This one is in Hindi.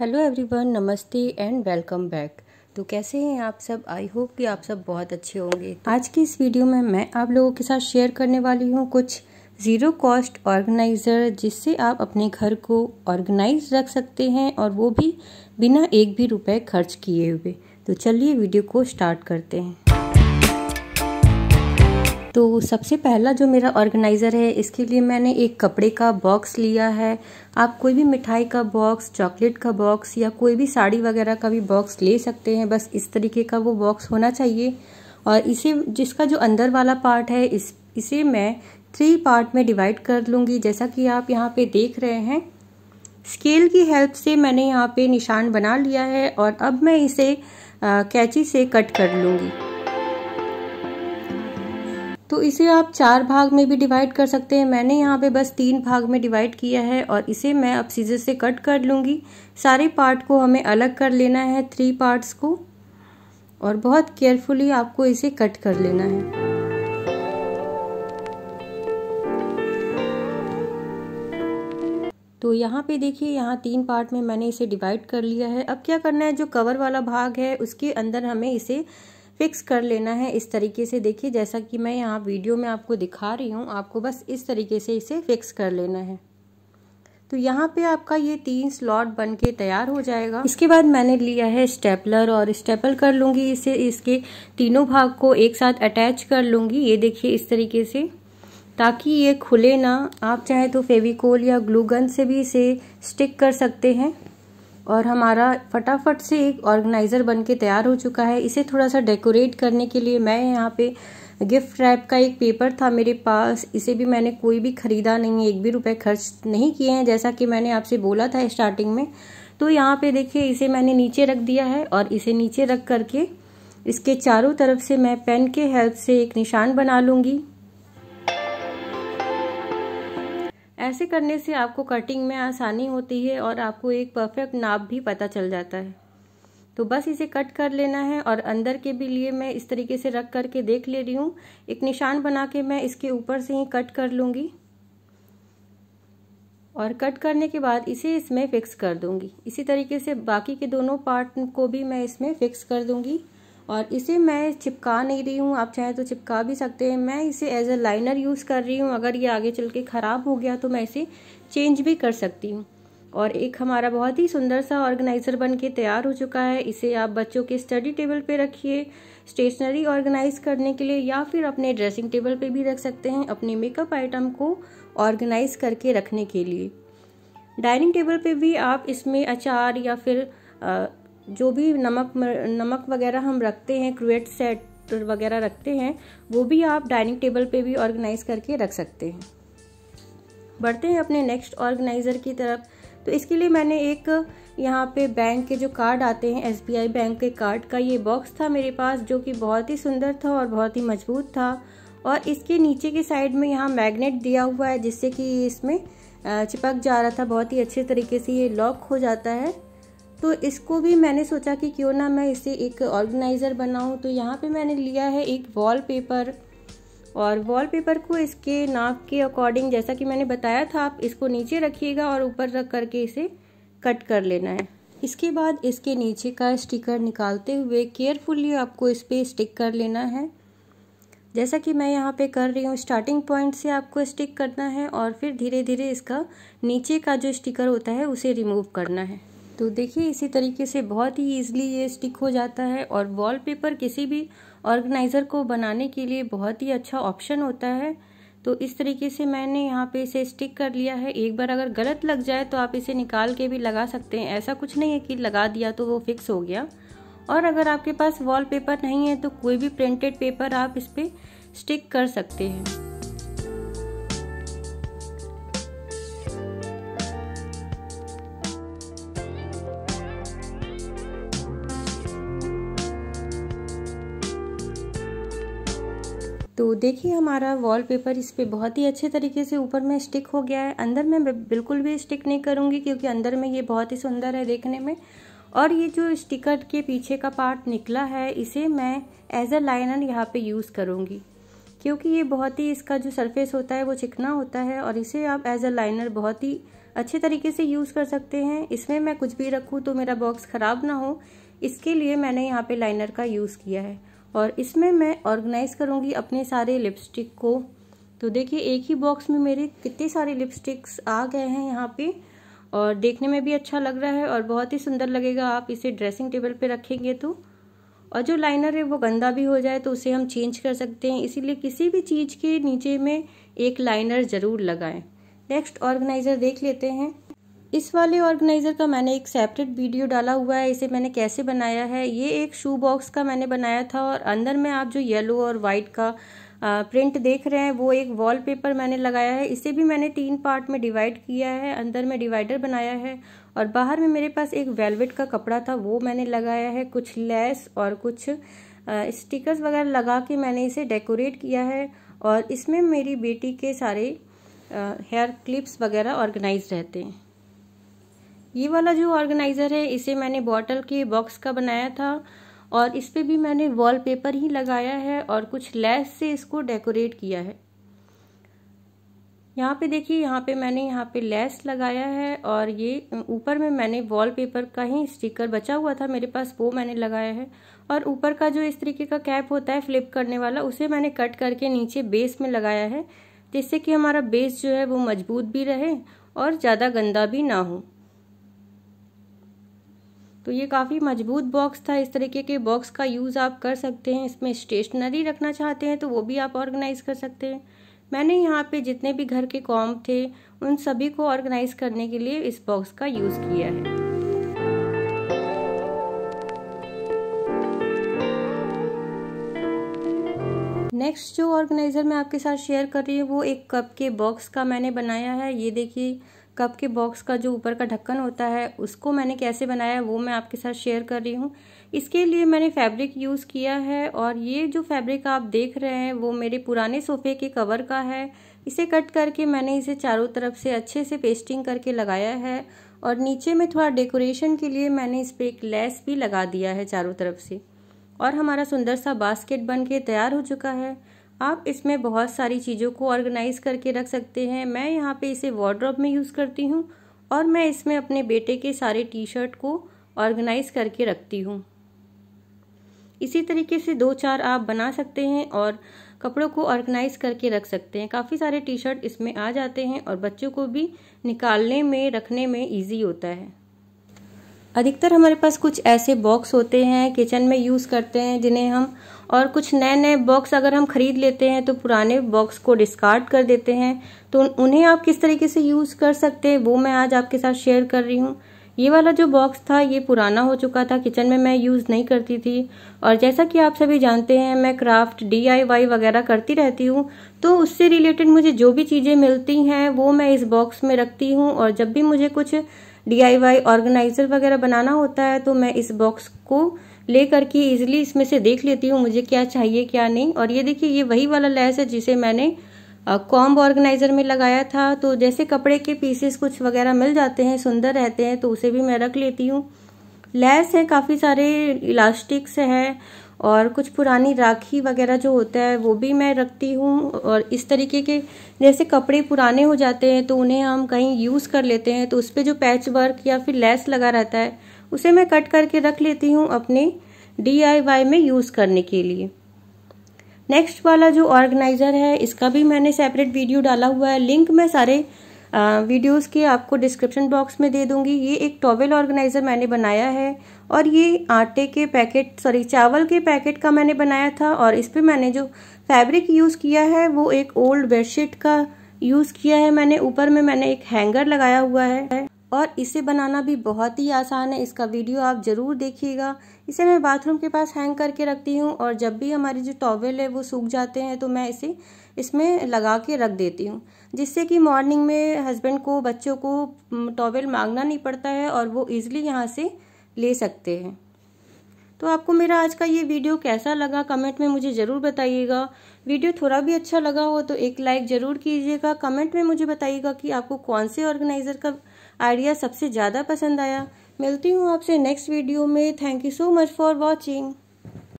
हेलो एवरीवन नमस्ते एंड वेलकम बैक तो कैसे हैं आप सब आई होप कि आप सब बहुत अच्छे होंगे तो आज की इस वीडियो में मैं आप लोगों के साथ शेयर करने वाली हूँ कुछ ज़ीरो कॉस्ट ऑर्गेनाइज़र जिससे आप अपने घर को ऑर्गेनाइज रख सकते हैं और वो भी बिना एक भी रुपए खर्च किए हुए तो चलिए वीडियो को स्टार्ट करते हैं तो सबसे पहला जो मेरा ऑर्गेनाइज़र है इसके लिए मैंने एक कपड़े का बॉक्स लिया है आप कोई भी मिठाई का बॉक्स चॉकलेट का बॉक्स या कोई भी साड़ी वगैरह का भी बॉक्स ले सकते हैं बस इस तरीके का वो बॉक्स होना चाहिए और इसे जिसका जो अंदर वाला पार्ट है इस इसे मैं थ्री पार्ट में डिवाइड कर लूँगी जैसा कि आप यहाँ पर देख रहे हैं स्केल की हेल्प से मैंने यहाँ पर निशान बना लिया है और अब मैं इसे कैची से कट कर लूँगी तो इसे आप चार भाग में भी डिवाइड कर सकते हैं मैंने यहाँ पे बस तीन भाग में डिवाइड किया है और इसे मैं अब सीजर से कट कर लूँगी सारे पार्ट को हमें अलग कर लेना है थ्री पार्ट्स को और बहुत केयरफुली आपको इसे कट कर लेना है तो यहाँ पे देखिए यहाँ तीन पार्ट में मैंने इसे डिवाइड कर लिया है अब क्या करना है जो कवर वाला भाग है उसके अंदर हमें इसे फिक्स कर लेना है इस तरीके से देखिए जैसा कि मैं यहाँ वीडियो में आपको दिखा रही हूँ आपको बस इस तरीके से इसे फिक्स कर लेना है तो यहाँ पे आपका ये तीन स्लॉट बन के तैयार हो जाएगा इसके बाद मैंने लिया है स्टेपलर और स्टेपल कर लूँगी इसे इसके तीनों भाग को एक साथ अटैच कर लूँगी ये देखिए इस तरीके से ताकि ये खुले ना आप चाहे तो फेविकोल या ग्लूगन से भी इसे स्टिक कर सकते हैं और हमारा फटाफट से एक ऑर्गेनाइज़र बन के तैयार हो चुका है इसे थोड़ा सा डेकोरेट करने के लिए मैं यहाँ पे गिफ्ट रैप का एक पेपर था मेरे पास इसे भी मैंने कोई भी ख़रीदा नहीं एक भी रुपए खर्च नहीं किए हैं जैसा कि मैंने आपसे बोला था स्टार्टिंग में तो यहाँ पे देखिए इसे मैंने नीचे रख दिया है और इसे नीचे रख करके इसके चारों तरफ से मैं पेन के हेल्प से एक निशान बना लूँगी ऐसे करने से आपको कटिंग में आसानी होती है और आपको एक परफेक्ट नाप भी पता चल जाता है तो बस इसे कट कर लेना है और अंदर के भी लिए मैं इस तरीके से रख करके देख ले रही हूँ एक निशान बना के मैं इसके ऊपर से ही कट कर लूँगी और कट करने के बाद इसे इसमें फ़िक्स कर दूँगी इसी तरीके से बाकी के दोनों पार्ट को भी मैं इसमें फ़िक्स कर दूँगी और इसे मैं चिपका नहीं रही हूँ आप चाहे तो चिपका भी सकते हैं मैं इसे एज अ लाइनर यूज़ कर रही हूँ अगर ये आगे चल के ख़राब हो गया तो मैं इसे चेंज भी कर सकती हूँ और एक हमारा बहुत ही सुंदर सा ऑर्गेनाइज़र बन के तैयार हो चुका है इसे आप बच्चों के स्टडी टेबल पे रखिए स्टेशनरी ऑर्गेनाइज करने के लिए या फिर अपने ड्रेसिंग टेबल पे भी रख सकते हैं अपने मेकअप आइटम को ऑर्गेनाइज करके रखने के लिए डाइनिंग टेबल पे भी आप इसमें अचार या फिर आ, जो भी नमक नमक वगैरह हम रखते हैं क्रुएट सेट वगैरह रखते हैं वो भी आप डाइनिंग टेबल पे भी ऑर्गेनाइज करके रख सकते हैं बढ़ते हैं अपने नेक्स्ट ऑर्गेनाइज़र की तरफ तो इसके लिए मैंने एक यहाँ पे बैंक के जो कार्ड आते हैं एसबीआई बैंक के कार्ड का ये बॉक्स था मेरे पास जो कि बहुत ही सुंदर था और बहुत ही मजबूत था और इसके नीचे के साइड में यहाँ मैग्नेट दिया हुआ है जिससे कि इसमें चिपक जा रहा था बहुत ही अच्छे तरीके से ये लॉक हो जाता है तो इसको भी मैंने सोचा कि क्यों ना मैं इसे एक ऑर्गेनाइज़र बनाऊं तो यहाँ पे मैंने लिया है एक वॉलपेपर और वॉलपेपर को इसके नाक के अकॉर्डिंग जैसा कि मैंने बताया था आप इसको नीचे रखिएगा और ऊपर रख करके इसे कट कर लेना है इसके बाद इसके नीचे का स्टिकर निकालते हुए केयरफुली आपको इस पर स्टिक कर लेना है जैसा कि मैं यहाँ पे कर रही हूँ स्टार्टिंग पॉइंट से आपको स्टिक करना है और फिर धीरे धीरे इसका नीचे का जो स्टिकर होता है उसे रिमूव करना है तो देखिए इसी तरीके से बहुत ही ईजिली ये स्टिक हो जाता है और वॉलपेपर किसी भी ऑर्गेनाइज़र को बनाने के लिए बहुत ही अच्छा ऑप्शन होता है तो इस तरीके से मैंने यहाँ पे इसे स्टिक कर लिया है एक बार अगर गलत लग जाए तो आप इसे निकाल के भी लगा सकते हैं ऐसा कुछ नहीं है कि लगा दिया तो वो फिक्स हो गया और अगर आपके पास वॉलपेपर नहीं है तो कोई भी प्रिंटेड पेपर आप इस पर स्टिक कर सकते हैं तो देखिए हमारा वॉलपेपर इस पर बहुत ही अच्छे तरीके से ऊपर में स्टिक हो गया है अंदर मैं बिल्कुल भी स्टिक नहीं करूँगी क्योंकि अंदर में ये बहुत ही सुंदर है देखने में और ये जो स्टिकर के पीछे का पार्ट निकला है इसे मैं एज अ लाइनर यहाँ पे यूज़ करूँगी क्योंकि ये बहुत ही इसका जो सरफेस होता है वो चिकना होता है और इसे आप एज अ लाइनर बहुत ही अच्छे तरीके से यूज़ कर सकते हैं इसमें मैं कुछ भी रखूँ तो मेरा बॉक्स ख़राब ना हो इसके लिए मैंने यहाँ पे लाइनर का यूज़ किया है और इसमें मैं ऑर्गेनाइज करूँगी अपने सारे लिपस्टिक को तो देखिए एक ही बॉक्स में मेरे कितने सारे लिपस्टिक्स आ गए हैं यहाँ पे और देखने में भी अच्छा लग रहा है और बहुत ही सुंदर लगेगा आप इसे ड्रेसिंग टेबल पे रखेंगे तो और जो लाइनर है वो गंदा भी हो जाए तो उसे हम चेंज कर सकते हैं इसीलिए किसी भी चीज़ के नीचे में एक लाइनर ज़रूर लगाएं नेक्स्ट ऑर्गेनाइज़र देख लेते हैं इस वाले ऑर्गेनाइज़र का मैंने एक सेपरेट वीडियो डाला हुआ है इसे मैंने कैसे बनाया है ये एक शू बॉक्स का मैंने बनाया था और अंदर में आप जो येलो और वाइट का प्रिंट देख रहे हैं वो एक वॉलपेपर मैंने लगाया है इसे भी मैंने तीन पार्ट में डिवाइड किया है अंदर में डिवाइडर बनाया है और बाहर में मेरे पास एक वेलवेट का कपड़ा था वो मैंने लगाया है कुछ लेस और कुछ स्टिकर्स वगैरह लगा के मैंने इसे डेकोरेट किया है और इसमें मेरी बेटी के सारे हेयर क्लिप्स वगैरह ऑर्गेनाइज रहते हैं ये वाला जो ऑर्गेनाइज़र है इसे मैंने बॉटल के बॉक्स का बनाया था और इस पर भी मैंने वॉलपेपर ही लगाया है और कुछ लेस से इसको डेकोरेट किया है यहाँ पे देखिए यहाँ पे मैंने यहाँ पे लेस लगाया है और ये ऊपर में मैंने वॉलपेपर का ही स्टिकर बचा हुआ था मेरे पास वो मैंने लगाया है और ऊपर का जो इस तरीके का कैप होता है फ्लिप करने वाला उसे मैंने कट करके नीचे बेस में लगाया है जिससे कि हमारा बेस जो है वो मजबूत भी रहे और ज़्यादा गंदा भी ना हो तो ये काफ़ी मजबूत बॉक्स था इस तरीके के बॉक्स का यूज़ आप कर सकते हैं इसमें स्टेशनरी रखना चाहते हैं तो वो भी आप ऑर्गेनाइज़ कर सकते हैं मैंने यहाँ पे जितने भी घर के कॉम थे उन सभी को ऑर्गेनाइज़ करने के लिए इस बॉक्स का यूज़ किया है नेक्स्ट जो ऑर्गेनाइज़र मैं आपके साथ शेयर कर रही हूँ वो एक कप के बॉक्स का मैंने बनाया है ये देखिए कप के बॉक्स का जो ऊपर का ढक्कन होता है उसको मैंने कैसे बनाया वो मैं आपके साथ शेयर कर रही हूँ इसके लिए मैंने फैब्रिक यूज़ किया है और ये जो फैब्रिक आप देख रहे हैं वो मेरे पुराने सोफ़े के कवर का है इसे कट करके मैंने इसे चारों तरफ से अच्छे से पेस्टिंग करके लगाया है और नीचे में थोड़ा डेकोरेशन के लिए मैंने इस पर एक लेस भी लगा दिया है चारों तरफ से और हमारा सुंदर सा बास्केट बन के तैयार हो चुका है आप इसमें बहुत सारी चीज़ों को ऑर्गेनाइज करके रख सकते हैं मैं यहाँ पे इसे वार्ड्रॉप में यूज़ करती हूँ और मैं इसमें अपने बेटे के सारे टी शर्ट को ऑर्गेनाइज करके रखती हूँ इसी तरीके से दो चार आप बना सकते हैं और कपड़ों को ऑर्गेनाइज करके रख सकते हैं काफ़ी सारे टी शर्ट इसमें आ जाते हैं और बच्चों को भी निकालने में रखने में ईजी होता है अधिकतर हमारे पास कुछ ऐसे बॉक्स होते हैं किचन में यूज़ करते हैं जिन्हें हम और कुछ नए नए बॉक्स अगर हम खरीद लेते हैं तो पुराने बॉक्स को डिस्कार्ड कर देते हैं तो उन्हें आप किस तरीके से यूज़ कर सकते हैं वो मैं आज आपके साथ शेयर कर रही हूँ ये वाला जो बॉक्स था ये पुराना हो चुका था किचन में मैं यूज़ नहीं करती थी और जैसा कि आप सभी जानते हैं मैं क्राफ्ट डीआईवाई वगैरह करती रहती हूँ तो उससे रिलेटेड मुझे जो भी चीज़ें मिलती हैं वो मैं इस बॉक्स में रखती हूँ और जब भी मुझे कुछ डीआईवाई ऑर्गेनाइजर वगैरह बनाना होता है तो मैं इस बॉक्स को लेकर के इजिली इसमें से देख लेती हूँ मुझे क्या चाहिए क्या नहीं और ये देखिए ये वही वाला लैस है जिसे मैंने कॉम्ब ऑर्गेनाइजर में लगाया था तो जैसे कपड़े के पीसेस कुछ वगैरह मिल जाते हैं सुंदर रहते हैं तो उसे भी मैं रख लेती हूँ लैस है काफ़ी सारे इलास्टिक्स है और कुछ पुरानी राखी वगैरह जो होता है वो भी मैं रखती हूँ और इस तरीके के जैसे कपड़े पुराने हो जाते हैं तो उन्हें हम कहीं यूज़ कर लेते हैं तो उस पर जो पैच वर्क या फिर लेस लगा रहता है उसे मैं कट करके रख लेती हूँ अपने डी में यूज़ करने के लिए नेक्स्ट वाला जो ऑर्गेनाइज़र है इसका भी मैंने सेपरेट वीडियो डाला हुआ है लिंक मैं सारे वीडियोस के आपको डिस्क्रिप्शन बॉक्स में दे दूंगी ये एक टॉवेल ऑर्गेनाइज़र मैंने बनाया है और ये आटे के पैकेट सॉरी चावल के पैकेट का मैंने बनाया था और इस पर मैंने जो फैब्रिक यूज़ किया है वो एक ओल्ड बेडशीट का यूज़ किया है मैंने ऊपर में मैंने एक हैंगर लगाया हुआ है और इसे बनाना भी बहुत ही आसान है इसका वीडियो आप ज़रूर देखिएगा इसे मैं बाथरूम के पास हैंग करके रखती हूँ और जब भी हमारी जो टॉवेल है वो सूख जाते हैं तो मैं इसे इसमें लगा के रख देती हूँ जिससे कि मॉर्निंग में हस्बैंड को बच्चों को टॉवेल मांगना नहीं पड़ता है और वो ईज़िली यहाँ से ले सकते हैं तो आपको मेरा आज का ये वीडियो कैसा लगा कमेंट में मुझे ज़रूर बताइएगा वीडियो थोड़ा भी अच्छा लगा हो तो एक लाइक ज़रूर कीजिएगा कमेंट में मुझे बताइएगा कि आपको कौन से ऑर्गेनाइज़र का आइडिया सबसे ज़्यादा पसंद आया मिलती हूँ आपसे नेक्स्ट वीडियो में thank you so much for watching